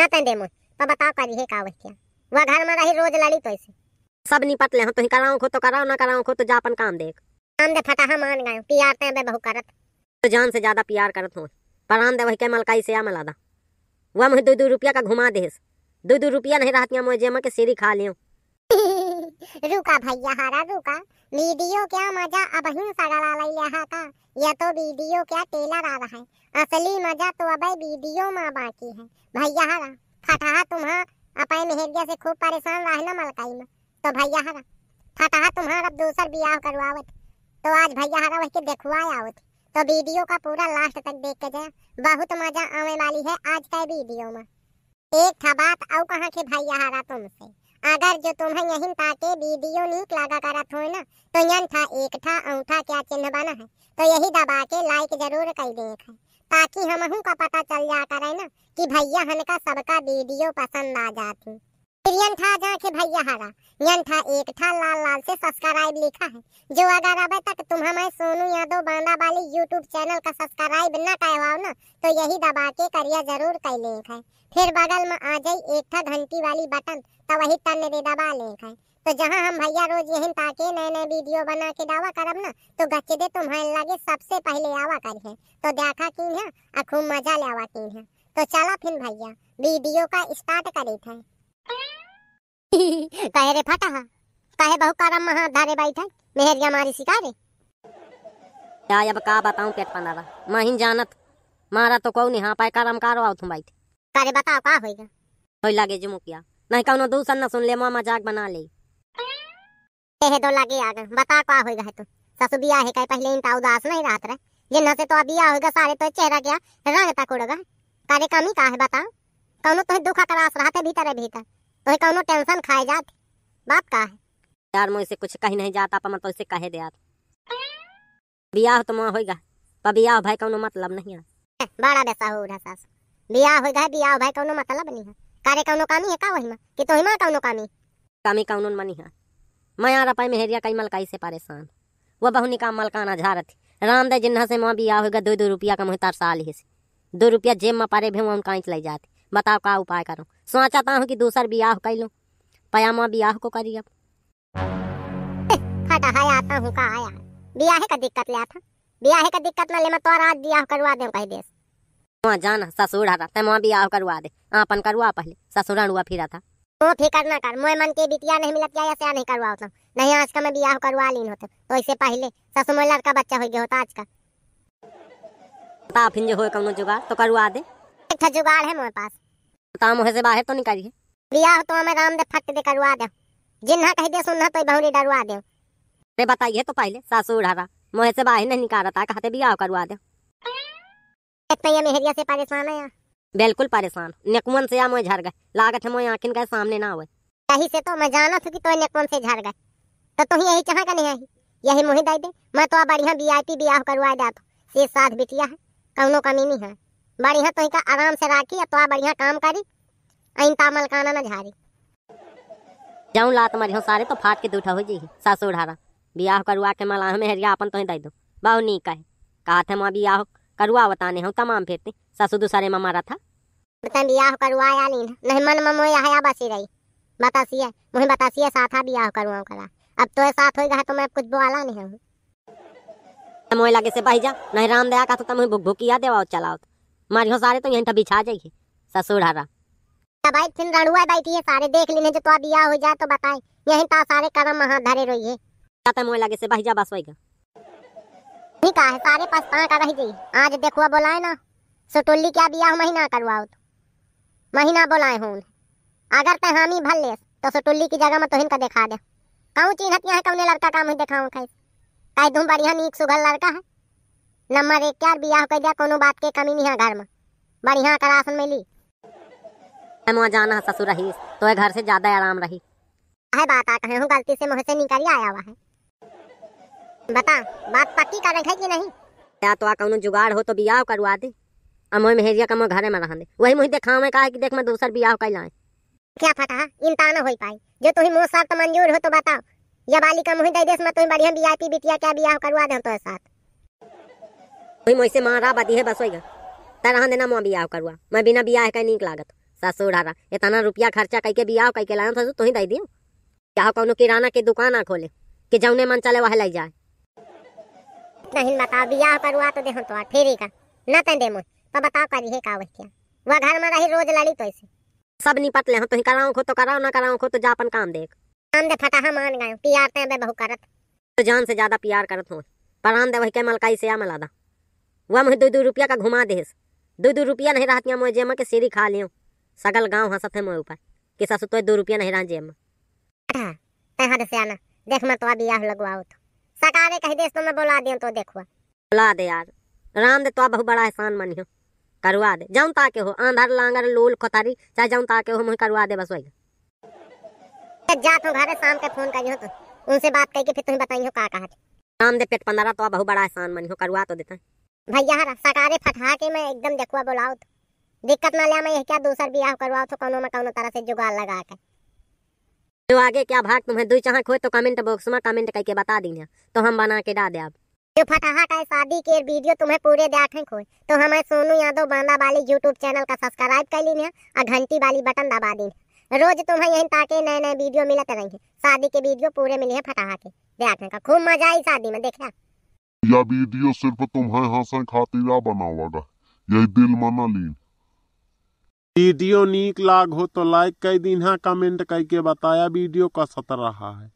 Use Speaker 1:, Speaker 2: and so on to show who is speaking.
Speaker 1: न तंदे मोन तो बताओ करी है का वहतिया वह घर में रही रोज लड़ी तो ऐसे सब निपट
Speaker 2: ले हो तो ही कराओ खो तो कराओ ना कराओ खो तो जापन काम देख काम दे फटा फटाहा मान गए पीआर ते बे बहु करत तो जान से ज्यादा पीआर करत हो पराम दे वही के मलकाई से आ मलादा वह मुझे दो दो रुपया का घुमा देस दो दो रुपया नहीं रहतिया मुझे जेमा के सीरी खा लियो
Speaker 3: रुका भैया हारा रुका वीडियो क्या मजा अब ही सगड़ा यहाँ का यह तो वीडियो क्या टेलर आ रहा है असली मजा तो अब वीडियो में बाकी है भैया हारा फटहा तुम्हारा अपने मेहरिया से खूब परेशान रहे ना मलकाई में तो भैया हरा फटहा तुम्हारा अब दूसर ब्याह करवावत तो आज भैया हरा वह के देखवा आओ तो वीडियो का पूरा लास्ट तक देख के जाए बहुत मजा आने वाली है आज का वीडियो में एक था बात और कहाँ के भैया हरा तुमसे अगर जो तुम्हें यहीं पाके वीडियो नीक लगा कर हो ना तो यन था एक था अंगूठा क्या चिन्ह बना है तो यही दबा के लाइक जरूर कर देखा ताकि हम का पता चल जाता रहे ना कि भैया हनका सबका वीडियो पसंद आ जाती प्रियन था जाके भैया हारा यन था एक था लाल लाल से सब्सक्राइब लिखा है जो अगर अब तक तुम हमारे सोनू यादव बांदा वाली यूट्यूब चैनल का सब्सक्राइब न करवाओ ना तो यही दबा के करिया जरूर कर ले है फिर बगल में आ जाई एक था घंटी वाली बटन तो वही तन दे दबा ले है तो जहाँ हम भैया रोज यही ताके नए नए वीडियो बना के दावा करब ना तो गच्चे दे तुम्हारे लगे सबसे पहले आवा कर तो है तो देखा की है खूब मजा लेवा की है तो चला फिर भैया वीडियो का स्टार्ट करे थे काहे रे फाटा हा
Speaker 1: काहे बहु कारम महा धारे बैठा मेहरिया मारी शिकारे या अब का
Speaker 2: बताऊं पेट पनारा माहिन जानत मारा तो कौन हां पाए कारम कारो आउ तुम बैठ कारे बताओ का होएगा होई लागे किया नहीं कौनो दूसर ना सुन ले मां मजाक बना ले
Speaker 1: तेहे दो लागे आगे बता का होएगा है तो ससु बिया है कहे पहले इनका उदास नहीं रहत रे जिन्ना से तो अभी आ होगा सारे तो चेहरा गया रंग तक उड़गा कारे कमी का है बताओ
Speaker 2: कौनो तो दुखा करास रहते भीतर भीतर तो कौनो टेंशन खाए जात बाप का है यार मुझसे कुछ कही नहीं जाता पर मैं तो इसे कहे दे यार बियाह तो मां होएगा पर बियाह भाई कौनो मतलब नहीं है बड़ा बेसा हो रहा सास बियाह होएगा बियाह भाई कौनो मतलब नहीं है कारे कौनो कामी है का वही मां कि तो मां कौनो कामी कामी कौनो मनी है मैं यार अपाई मेहरिया कई मलकाई से परेशान वो बहुनी का मलकाना झा झारत रामदेव जिन्हा से मां बियाह होएगा 2 2 रुपया का मोहतार साल ही से दो रुपया जेब में पारे भी उनका ले जाती बताओ का उपाय करो सोचता हूँ कि दूसर ब्याह कर लूँ पयामा ब्याह को करी अब आता हूँ ब्याह का दिक्कत ब्याह का दिक्कत
Speaker 1: ना ले मैं आज ब्याह करवा दे कहीं देश
Speaker 2: वहाँ जाना ससुर ब्याह करवा दे करवा पहले ससुर हुआ
Speaker 1: तो फिकर ना कर मोए मन के बिटिया नहीं मिलत या ऐसा नहीं करवा होता नहीं आज का मैं ब्याह करवा लीन होता तो इससे पहले ससुर लड़का बच्चा हो गया होता आज का ता फिन जो हो तो करवा दे इतना जुगाड़ है मोरे पास
Speaker 2: काम मोहे से बाहर तो निकालिए बियाह तो हमें राम दे फट दे करवा दे जिन्हा कह दे सुनना तो बहुरी डरवा दे अरे बताइए तो पहले सासू उड़ा मोहे से बाहर नहीं निकाला था कहते बियाह करवा दे इतना तो ये मेहरिया से परेशान है बिल्कुल परेशान नेकमन से आ मोहे झर गए लागत है मोहे आंखिन के सामने ना होए कहीं से तो मैं जाना था कि तो नेकमन से झर गए
Speaker 1: तो तू तो यही चाह का नहीं आई यही मोहे दे दे मैं तो बढ़िया वीआईपी बियाह करवा दे तो से साथ बिटिया है कौनो कमी नहीं है बढ़िया तो का आराम से राखी तो आ बढ़िया काम करी
Speaker 2: अन तामल काना न झारी जाऊं लात मरियो सारे तो फाट के दूठा हो जी सासुर ढारा बियाह करुआ के मलाह में हरिया अपन तो दे दो बहु नी कहे कहा थे मां बियाह करुआ बताने हो तमाम फेरते सासु दूसरे में मारा था
Speaker 1: बता बियाह करुआ या नहीं नहीं मन में मोया हया बसी रही बतासी है
Speaker 2: बतासिए बतासी है साथा बियाह करुआ करा अब तो साथ गए तो मैं कुछ बोला नहीं हूं मोय लगे से भाई जा नहीं राम दया का तो तुम भुक भुकिया देवाओ चलाओ मारियो सारे तो यहीं बिछा जाएगी ससुर हरा
Speaker 1: हाँ भाई फिर रणुआ बैठी है सारे देख लेने जो तो दिया हो जाए तो बताए यहीं ता सारे कर्म महा धरे रही है कहता मोए लगे से भाई जा बस होएगा नहीं का है सारे पास पां का रही गई आज देखुआ बुलाए ना सटोली क्या बियाह महीना करवाओ तो महीना बुलाए हूं अगर ते हामी भल ले तो सटोली की जगह में तो इनका दिखा दे कहूँ चिन्हत यहां कौन लड़का काम ही दिखाऊँ खाई कह दूं बढ़िया नीक सुघल लड़का है नंबर एक यार बियाह कर दिया कोनो बात के कमी नहीं है घर में बढ़िया करासन मिली
Speaker 2: मैं जाना ससुर रही तो घर से ज्यादा आराम रही
Speaker 1: है बात आ कहे हूँ गलती से
Speaker 2: से निकल आया हुआ है बता बात पक्की कर रखे की नहीं या तो आ कौनो जुगाड़ हो तो बियाह करवा दे और मोह मेहरिया का मोह घर में दे वही मुझे देखा मैं कहा कि देख मैं दूसर बियाह कर लाए क्या फटा इंतान हो पाई जो तुम्हें मोह साथ तो मंजूर हो तो बताओ या बालिका मुहे दे देश में तुम्हें बढ़िया बिया पी बिटिया क्या बियाह करवा दे तो साथ वही मोइसे मारा बादी है बस वही तरह देना माँ बियाह करुआ मैं बिना बियाह का निक लागत ससुर हरा इतना रुपया खर्चा कहके बियाह कहके लाना था तुही दे दियो चाहो कौनो किराना के दुकान ना खोले कि जौने मन चले वह लग जाए
Speaker 1: नहीं बताओ तो बियाह करुआ तो देखो तो फिर ही का न तन दे मोह तो बताओ करी है का वह क्या वह घर में रही रोज लड़ी तो ऐसे
Speaker 2: सब निपट ले हम तुही कराओ खो तो कराओ ना कराओ खो तो जा अपन काम देख काम दे फटाहा मान गए प्यार ते बहु करत तो जान से ज्यादा प्यार करत हो पर आम दे वही के मलकाई से या मलादा वह मुझे दो दो रुपया का घुमा देस दो दो रुपया नहीं रहती यहाँ जेम के सीढ़ी खा लियो सगल गाँव हंसत है मोए ऊपर कि ससु तो दो रुपया नहीं रहा जेमा तहर देख मैं तो अभी लगवाओ तो सकारे कह देस तो मैं बोला दियो तो देखो बोला दे यार राम दे तो बहुत बड़ा एहसान मानियो करवा दे जाऊं ताके हो आंधार लांगर लोल खोतारी चाहे जाऊं ताके हो मुझे करवा दे बस वही जात हूँ शाम के फोन करियो तो उनसे बात करके फिर तुम्हें बताइयो का कहा राम दे पेट पंद्रह तो बड़ा एहसान करवा तो देता है
Speaker 1: भैया हर हाँ, सकारे फटहा के मैं एकदम देखुआ बोलाओ तो दिक्कत ना लिया मैं यह क्या दूसर ब्याह करवाओ तो कोनो में कोनो तरह से जुगाड़ लगा के
Speaker 2: जो तो आगे क्या भाग तुम्हें दुई चाहक खोए तो कमेंट बॉक्स में कमेंट करके बता दी तो हम बना के डा दे अब जो फटाहा का शादी के वीडियो
Speaker 1: तुम्हें पूरे देखे खोए तो हमें सोनू यादव बांदा वाली यूट्यूब चैनल का सब्सक्राइब कर लीन और घंटी वाली बटन दबा दी रोज तुम्हें यही ताके नए नए वीडियो मिलते रहेंगे शादी के वीडियो पूरे मिले हैं फटाहा के देखे का खूब मजा आई शादी में देखना
Speaker 3: यह वीडियो सिर्फ तुम्हें
Speaker 1: हंसन खातिर बना हुआ यही दिल मना लीन वीडियो नीक
Speaker 2: लाग हो तो लाइक कर दीन्हा कमेंट करके बताया वीडियो कसत रहा है